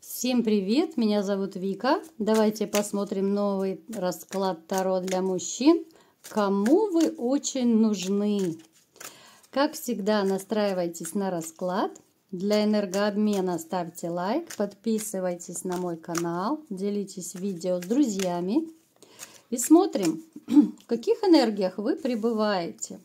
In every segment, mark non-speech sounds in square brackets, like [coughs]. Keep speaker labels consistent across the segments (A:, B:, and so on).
A: Всем привет, меня зовут Вика. Давайте посмотрим новый расклад Таро для мужчин. Кому вы очень нужны? Как всегда, настраивайтесь на расклад. Для энергообмена ставьте лайк, подписывайтесь на мой канал, делитесь видео с друзьями. И смотрим, [clears throat] в каких энергиях вы пребываете.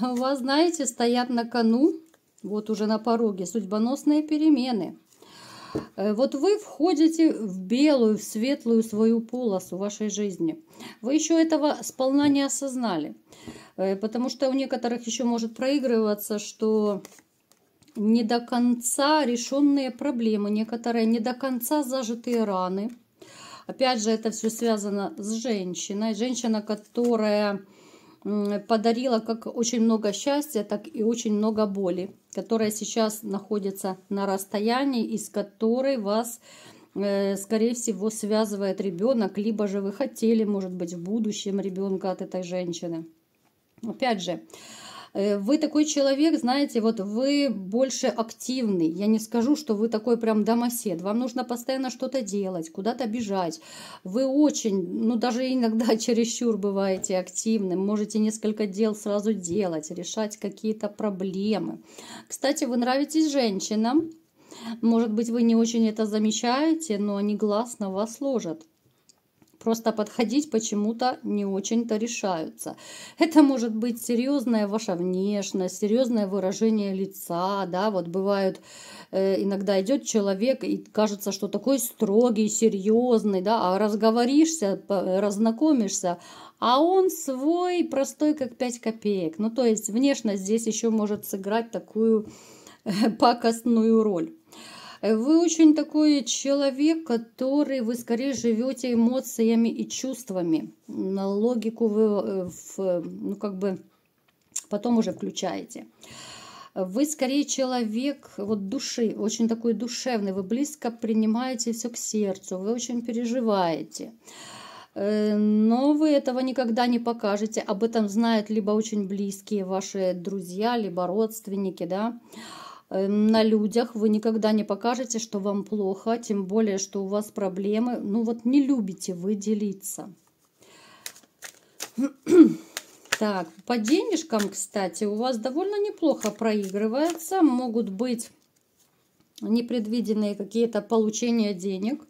A: У вас, знаете, стоят на кону вот уже на пороге судьбоносные перемены. Э, вот вы входите в белую, в светлую свою полосу вашей жизни. Вы еще этого сполна не осознали. Э, потому что у некоторых еще может проигрываться, что не до конца решенные проблемы, некоторые не до конца зажитые раны. Опять же, это все связано с женщиной. Женщина, которая подарила как очень много счастья, так и очень много боли, которая сейчас находится на расстоянии, из которой вас, э, скорее всего, связывает ребенок, либо же вы хотели, может быть, в будущем ребенка от этой женщины. Опять же, Э, вы такой человек, знаете, вот вы больше активный. Я не скажу, что вы такой прям домосед. Вам нужно постоянно что-то делать, куда-то бежать. Вы очень, ну даже иногда [laughs] чересчур бываете активным. Можете несколько дел сразу делать, решать какие-то проблемы. Кстати, вы нравитесь женщинам. Может быть, вы не очень это замечаете, но они гласно вас ложат. Просто подходить почему-то не очень-то решаются. Это может быть серьезная ваша внешность, серьезное выражение лица, да, вот бывают, э, иногда идет человек и кажется, что такой строгий, серьезный, да, а разговоришься, разнакомишься, а он свой, простой, как 5 копеек. Ну, то есть внешность здесь еще может сыграть такую э, пакостную роль. Вы очень такой человек, который вы скорее живете эмоциями и чувствами. На логику вы э, в, ну, как бы потом уже включаете. Вы скорее человек вот души, очень такой душевный, вы близко принимаете все к сердцу, вы очень переживаете э, но вы этого никогда не покажете. Об этом знают либо очень близкие ваши друзья, либо родственники, да. Э, на людях, вы никогда не покажете, что вам плохо, тем более, что у вас проблемы. Ну вот не любите вы делиться. [clears throat] Так, по денежкам, кстати, у вас довольно неплохо проигрывается. Могут быть непредвиденные какие-то получения денег.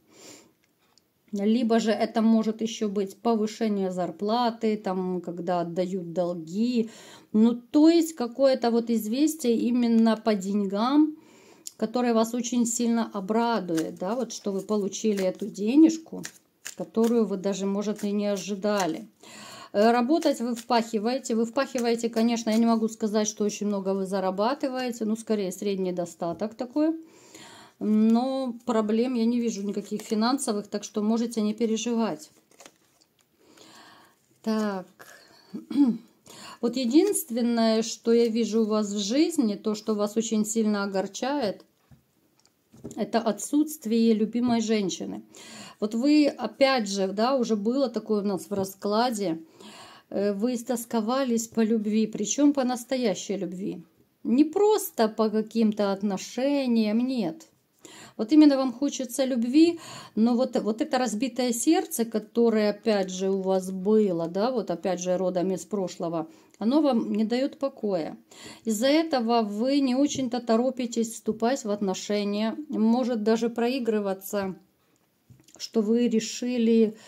A: Либо же это может еще быть повышение зарплаты, там, когда отдают долги. Ну, то есть какое-то вот известие именно по деньгам, которое вас очень сильно обрадует, да, вот что вы получили эту денежку, которую вы даже, может, и не ожидали. Э, работать вы впахиваете. Вы впахиваете, конечно, я не могу сказать, что очень много вы зарабатываете, ну, скорее, средний достаток такой но проблем я не вижу никаких финансовых, так что можете не переживать. Так, [clears throat] вот единственное, что я вижу у вас в жизни, то, что вас очень сильно огорчает, это отсутствие любимой женщины. Вот вы, опять же, да, уже было такое у нас в раскладе, э, вы истосковались по любви, причем по настоящей любви. Не просто по каким-то отношениям, нет. Вот именно вам хочется любви, но вот, вот это разбитое сердце, которое опять же у вас было, да, вот опять же родом из прошлого, оно вам не дает покоя. Из-за этого вы не очень-то торопитесь вступать в отношения. Может даже проигрываться, что вы решили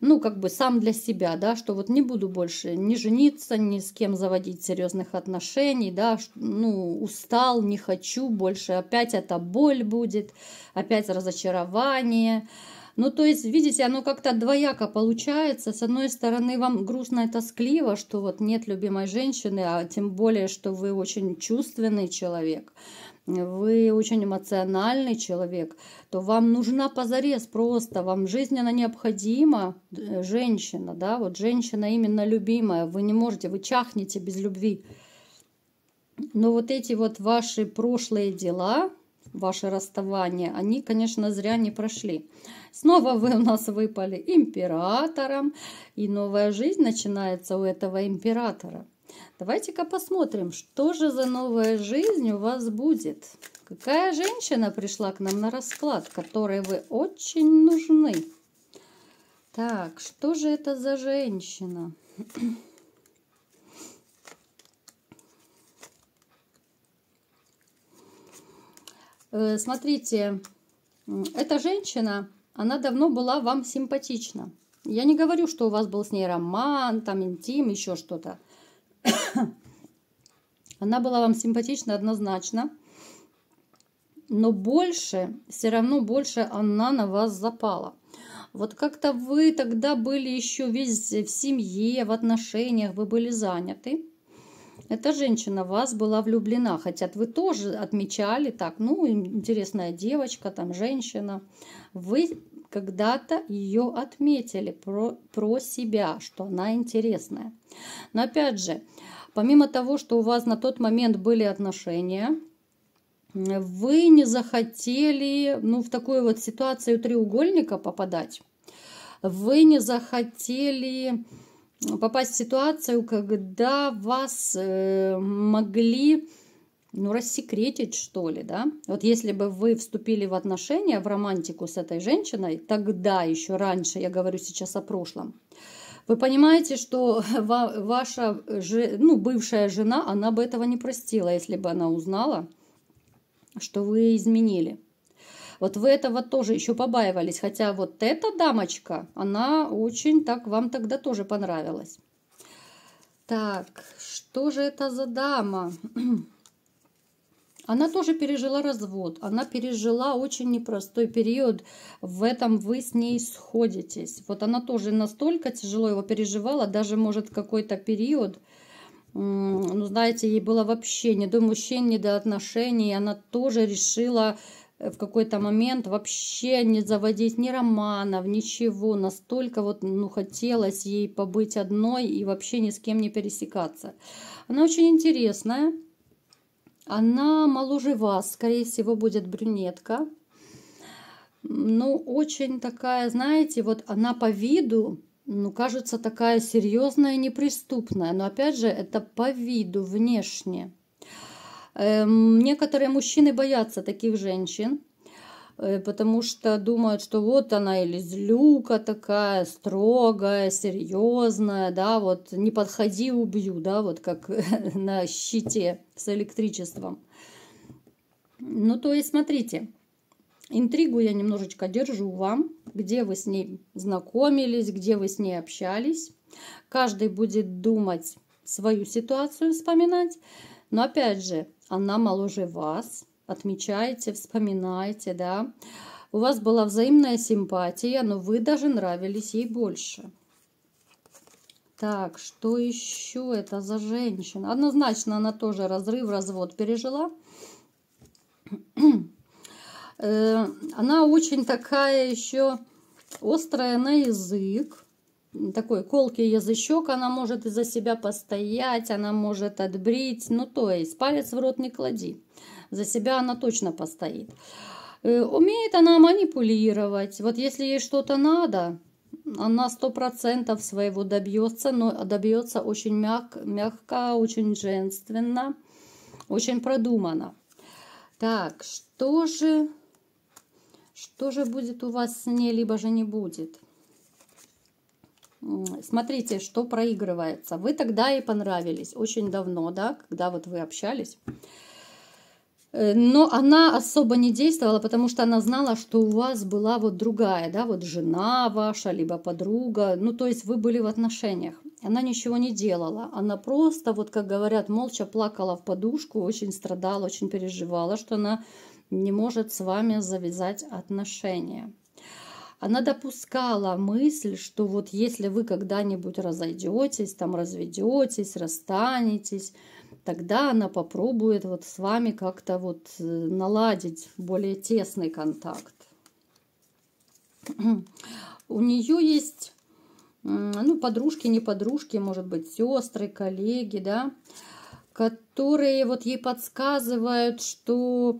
A: ну, как бы сам для себя, да, что вот не буду больше не жениться, ни с кем заводить серьезных отношений, да, ну, устал, не хочу больше, опять эта боль будет, опять разочарование, ну, то есть, видите, оно как-то двояко получается. С одной стороны, вам грустно и тоскливо, что вот нет любимой женщины, а тем более, что вы очень чувственный человек вы очень эмоциональный человек, то вам нужна позарез просто, вам жизненно необходима э, женщина, да, вот женщина именно любимая, вы не можете, вы чахнете без любви. Но вот эти вот ваши прошлые дела, ваши расставания, они, конечно, зря не прошли. Снова вы у нас выпали императором, и новая жизнь начинается у этого императора. Давайте-ка посмотрим, что же за новая жизнь у вас будет. Какая женщина пришла к нам на расклад, которой вы очень нужны? Так, что же это за женщина? Э, смотрите, эта женщина, она давно была вам симпатична. Я не говорю, что у вас был с ней роман, там интим, еще что-то. [coughs] Она была вам симпатична однозначно, но больше, все равно больше она на вас запала. Вот как-то вы тогда были еще весь в семье, в отношениях, вы были заняты. Эта женщина в вас была влюблена, хотя вы тоже отмечали так, ну, интересная девочка, там, женщина. Вы когда-то ее отметили про, про себя, что она интересная. Но опять же, помимо того, что у вас на тот момент были отношения, вы не захотели ну, в такую вот ситуацию треугольника попадать. Вы не захотели попасть в ситуацию, когда вас э, могли ну, рассекретить, что ли, да? Вот если бы вы вступили в отношения, в романтику с этой женщиной, тогда еще раньше, я говорю сейчас о прошлом, вы понимаете, что [laughs] ваша ну, бывшая жена, она бы этого не простила, если бы она узнала, что вы изменили. Вот вы этого тоже еще побаивались, хотя вот эта дамочка, она очень так вам тогда тоже понравилась. Так, что же это за дама? [clears throat] Она тоже пережила развод, она пережила очень непростой период, в этом вы с ней сходитесь. Вот она тоже настолько тяжело его переживала, даже, может, какой-то период, ну, знаете, ей было вообще не до мужчин, не до отношений, она тоже решила э, в какой-то момент вообще не заводить ни романов, ничего. Настолько вот, ну, хотелось ей побыть одной и вообще ни с кем не пересекаться. Она очень интересная. Она моложе вас, скорее всего, будет брюнетка. Ну, очень такая, знаете, вот она по виду, ну, кажется, такая серьезная и неприступная. Но, опять же, это по виду, внешне. Эм, некоторые мужчины боятся таких женщин. Э, потому что думают, что вот она или злюка такая, строгая, серьезная, да, вот не подходи, убью, да, вот как [laughs] на щите с электричеством. Ну, то есть, смотрите, интригу я немножечко держу вам, где вы с ней знакомились, где вы с ней общались. Каждый будет думать свою ситуацию, вспоминать. Но опять же, она моложе вас, отмечаете, вспоминаете, да. У вас была взаимная симпатия, но вы даже нравились ей больше. Так, что еще это за женщина? Однозначно она тоже разрыв, развод пережила. [clears throat] Э, она очень такая еще острая на язык. Такой колкий язычок она может из-за себя постоять, она может отбрить. Ну, то есть палец в рот не клади. За себя она точно постоит. Э, умеет она манипулировать. Вот если ей что-то надо, она сто процентов своего добьется, но добьется очень мяг, мягко, очень женственно, очень продуманно. Так, что же, что же будет у вас с ней, либо же не будет? Смотрите, что проигрывается. Вы тогда и понравились очень давно, да, когда вот вы общались. Э, но она особо не действовала, потому что она знала, что у вас была вот другая, да, вот жена ваша, либо подруга, ну, то есть вы были в отношениях. Она ничего не делала, она просто, вот как говорят, молча плакала в подушку, очень страдала, очень переживала, что она не может с вами завязать отношения. Она допускала мысль, что вот если вы когда-нибудь разойдетесь, там разведетесь, расстанетесь, тогда она попробует вот с вами как-то вот э, наладить более тесный контакт. [clears throat] У нее есть, ну, подружки, не подружки, может быть, сестры, коллеги, да, которые вот ей подсказывают, что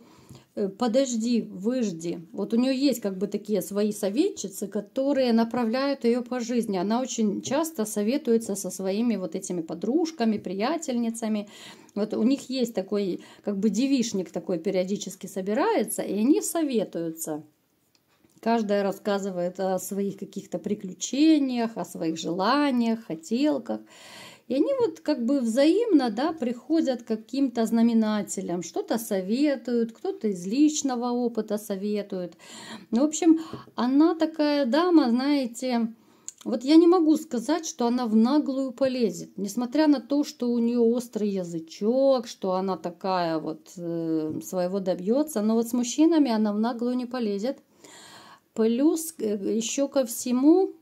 A: Э, подожди, выжди. Вот у нее есть как бы такие свои советчицы, которые направляют ее по жизни. Она очень часто советуется со своими вот этими подружками, приятельницами. Вот у них есть такой как бы девишник такой периодически собирается, и они советуются. Каждая рассказывает о своих каких-то приключениях, о своих желаниях, хотелках. И они вот как бы взаимно да, приходят к каким-то знаменателям, что-то советуют, кто-то из личного опыта советует. В общем, она такая дама, знаете, вот я не могу сказать, что она в наглую полезет, несмотря на то, что у нее острый язычок, что она такая вот э, своего добьется, но вот с мужчинами она в наглую не полезет. Плюс э, еще ко всему,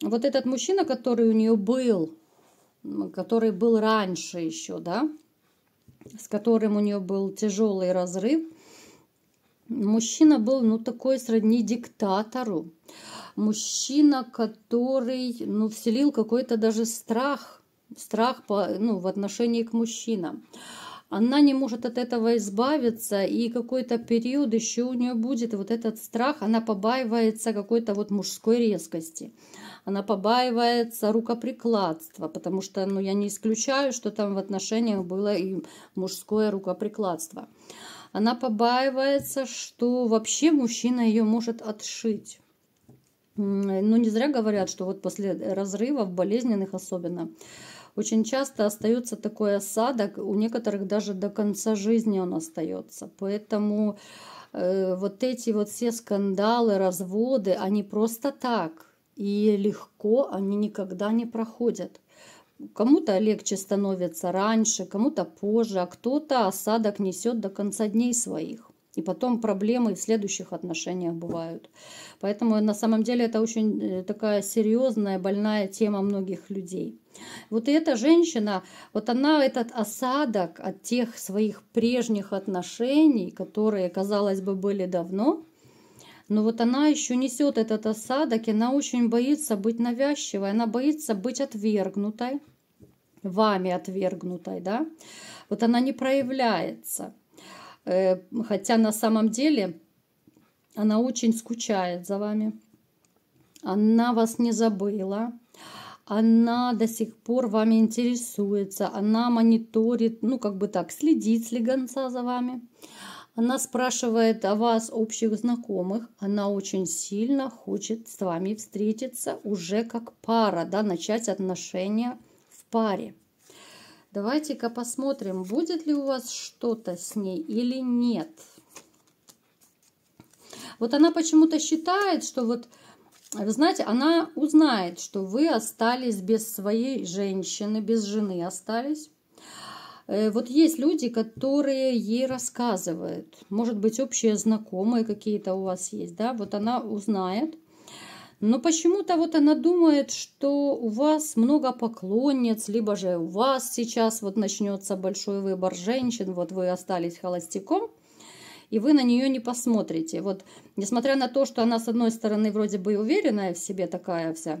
A: вот этот мужчина, который у нее был, который был раньше еще, да, с которым у нее был тяжелый разрыв. Мужчина был, ну, такой сродни диктатору. Мужчина, который, ну, вселил какой-то даже страх, страх, по, ну, в отношении к мужчинам. Она не может от этого избавиться, и какой-то период еще у нее будет вот этот страх, она побаивается какой-то вот мужской резкости она побаивается рукоприкладства, потому что ну, я не исключаю, что там в отношениях было и мужское рукоприкладство. Она побаивается, что вообще мужчина ее может отшить. Ну, не зря говорят, что вот после разрывов, болезненных особенно, очень часто остается такой осадок, у некоторых даже до конца жизни он остается. Поэтому э, вот эти вот все скандалы, разводы, они просто так – и легко они никогда не проходят. Кому-то легче становится раньше, кому-то позже, а кто-то осадок несет до конца дней своих. И потом проблемы в следующих отношениях бывают. Поэтому на самом деле это очень э, такая серьезная, больная тема многих людей. Вот эта женщина, вот она этот осадок от тех своих прежних отношений, которые, казалось бы, были давно, но вот она еще несет этот осадок, и она очень боится быть навязчивой, она боится быть отвергнутой, вами отвергнутой, да. Вот она не проявляется. Э, хотя на самом деле она очень скучает за вами. Она вас не забыла. Она до сих пор вами интересуется. Она мониторит, ну как бы так, следит слегонца за вами. Она спрашивает о вас, общих знакомых. Она очень сильно хочет с вами встретиться уже как пара, да, начать отношения в паре. Давайте-ка посмотрим, будет ли у вас что-то с ней или нет. Вот она почему-то считает, что вот, вы знаете, она узнает, что вы остались без своей женщины, без жены остались. Э, вот есть люди, которые ей рассказывают. Может быть, общие знакомые какие-то у вас есть, да? Вот она узнает. Но почему-то вот она думает, что у вас много поклонниц, либо же у вас сейчас вот начнется большой выбор женщин, вот вы остались холостяком, и вы на нее не посмотрите. Вот, несмотря на то, что она, с одной стороны, вроде бы уверенная в себе такая вся,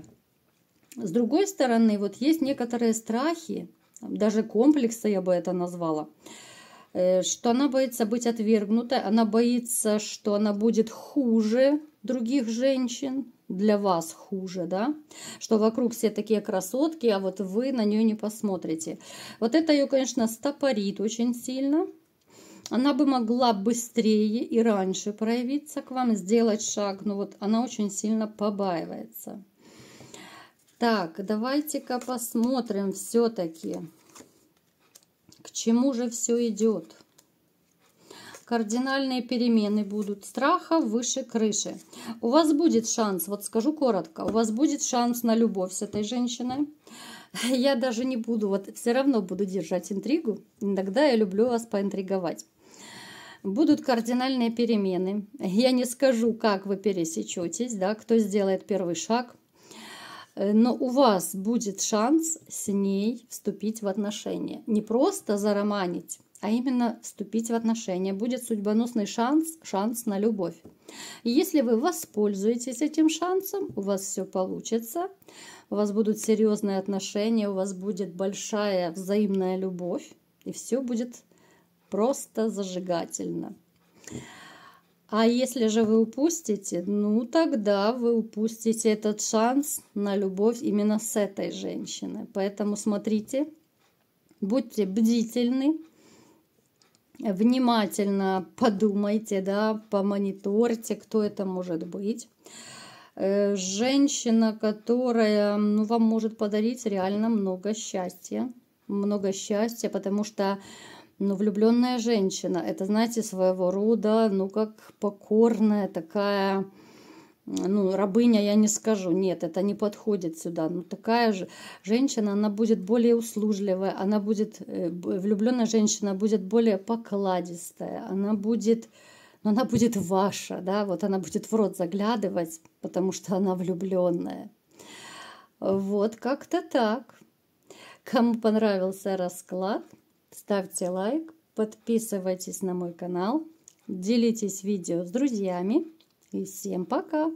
A: с другой стороны, вот есть некоторые страхи, даже комплекса я бы это назвала, э, что она боится быть отвергнутой, она боится, что она будет хуже других женщин, для вас хуже, да, что вокруг все такие красотки, а вот вы на нее не посмотрите. Вот это ее, конечно, стопорит очень сильно. Она бы могла быстрее и раньше проявиться к вам, сделать шаг, но вот она очень сильно побаивается. Так, давайте-ка посмотрим все-таки, к чему же все идет. Кардинальные перемены будут. Страха выше крыши. У вас будет шанс, вот скажу коротко, у вас будет шанс на любовь с этой женщиной. [laughs] Я даже не буду, вот все равно буду держать интригу. Иногда я люблю вас поинтриговать будут кардинальные перемены. Я не скажу, как вы пересечетесь, да, кто сделает первый шаг, Э, но у вас будет шанс с ней вступить в отношения. Не просто зароманить, а именно вступить в отношения. Будет судьбоносный шанс, шанс на любовь. И если вы воспользуетесь этим шансом, у вас все получится, у вас будут серьезные отношения, у вас будет большая взаимная любовь, и все будет просто зажигательно. А если же вы упустите, ну тогда вы упустите этот шанс на любовь именно с этой женщины. Поэтому смотрите, будьте бдительны, внимательно подумайте, да, помониторьте, кто это может быть. Э, женщина, которая ну, вам может подарить реально много счастья. Много счастья, потому что но ну, влюбленная женщина, это, знаете, своего рода, ну, как покорная такая, ну, рабыня я не скажу, нет, это не подходит сюда. Но ну, такая же женщина, она будет более услужливая, она будет, э, влюбленная женщина будет более покладистая, она будет, но ну, она будет ваша, да, вот она будет в рот заглядывать, потому что она влюбленная. Вот как-то так. Кому понравился расклад – Ставьте лайк, подписывайтесь на мой канал, делитесь видео с друзьями. И всем пока!